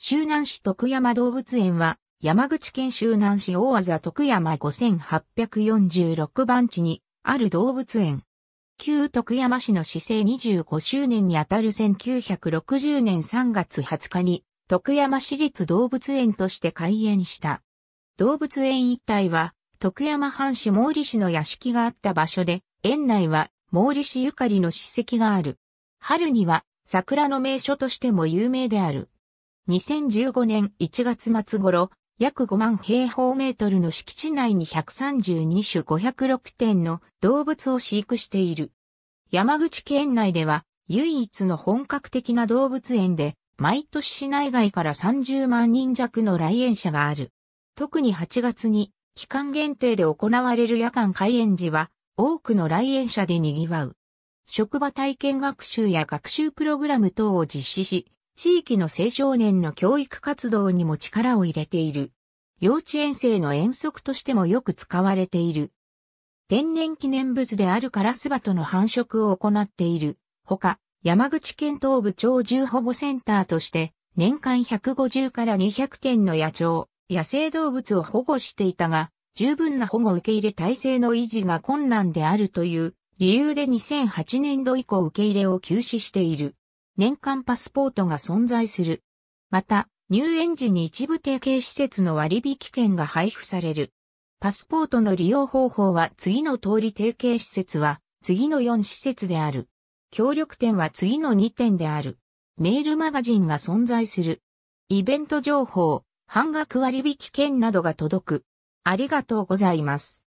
周南市徳山動物園は、山口県周南市大技徳山5846番地にある動物園。旧徳山市の市政25周年にあたる1960年3月20日に、徳山市立動物園として開園した。動物園一帯は、徳山藩主毛利氏の屋敷があった場所で、園内は毛利氏ゆかりの史跡がある。春には桜の名所としても有名である。2015年1月末頃、約5万平方メートルの敷地内に132種506点の動物を飼育している。山口県内では唯一の本格的な動物園で、毎年市内外から30万人弱の来園者がある。特に8月に期間限定で行われる夜間開園時は多くの来園者で賑わう。職場体験学習や学習プログラム等を実施し、地域の青少年の教育活動にも力を入れている。幼稚園生の遠足としてもよく使われている。天然記念物であるカラスバとの繁殖を行っている。ほか、山口県東部鳥獣保護センターとして、年間150から200点の野鳥、野生動物を保護していたが、十分な保護受け入れ体制の維持が困難であるという理由で2008年度以降受け入れを休止している。年間パスポートが存在する。また、入園時に一部提携施設の割引券が配布される。パスポートの利用方法は次の通り提携施設は次の4施設である。協力店は次の2点である。メールマガジンが存在する。イベント情報、半額割引券などが届く。ありがとうございます。